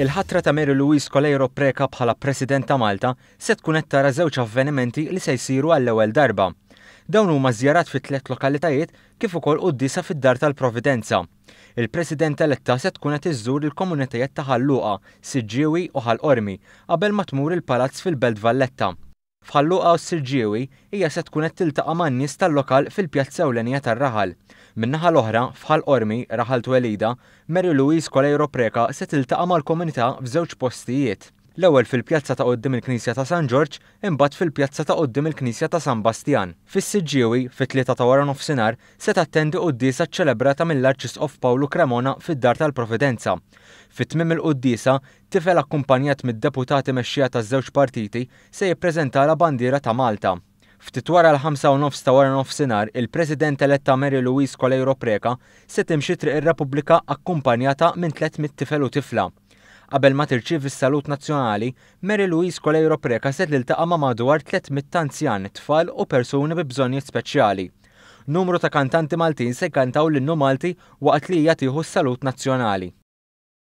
Il-ħatra ta' Mary Louise Coleiro Preka bħala President ta' Malta se tkun qed tara żewġ avvenimenti li se jsiru għall-ewwel darba. Dawn huma żjarat fi tliet lokalitajiet kif ukoll quddisa fid-dar tal-Providenza. Il-President eletta se tkun qed iżżur il-komunitajiet ta' Ħalluqa, Siġġiewi u Ħal-Ormi qabel ma tmur il-palazz fil-Belt Valletta. Fħalluqa u s-sirġiewi hija se tkun qed tiltaqa' man-nies tal-lokal fil-pjazza ewlenija tar-Raħal. Min-naħa l-oħra, fħal Ormi, Raħal Twelida, Mary Louise Kolejro Preka se tiltaqa' mal-komunità f'żewġ postijiet l-ewwel fil-pjazza ta' qoddim il-Knisja ta' San Ġorġ, imbagħad fil-pjazza ta' qoddim il-Knisja ta' San Bastian. Fis-Siġġiewi, fit-tlieta ta' wara nofsinhar, se tattendi qudiesa ċċelebrata mill-Arċisqof Pawlu Cremona fid-Dar tal-Providenza. fit tmiem il-qudiesa, tifel akkumpanjat mid-deputati mexxija taż-żewġ partiti se jippreżenta la bandiera ta' Malta. Ftit wara l-5 ta' wara nofsinhar, il-President eletta Mary Louise Coleiro Preka se timxi triq ir-Repubblika akkumpanjata minn 300 tifel u tifla. Qabel ma tirċiv is salut nazzjonali, Mary Louise Coleiro Preka li ltaqa' ma' madwar 300 anzjan, tfal u persuni bi bżonnijiet speċjali. Numru ta' kantanti Maltin se kantaw l-innu Malti waqt li jagħtiħu s-salut nazzjonali.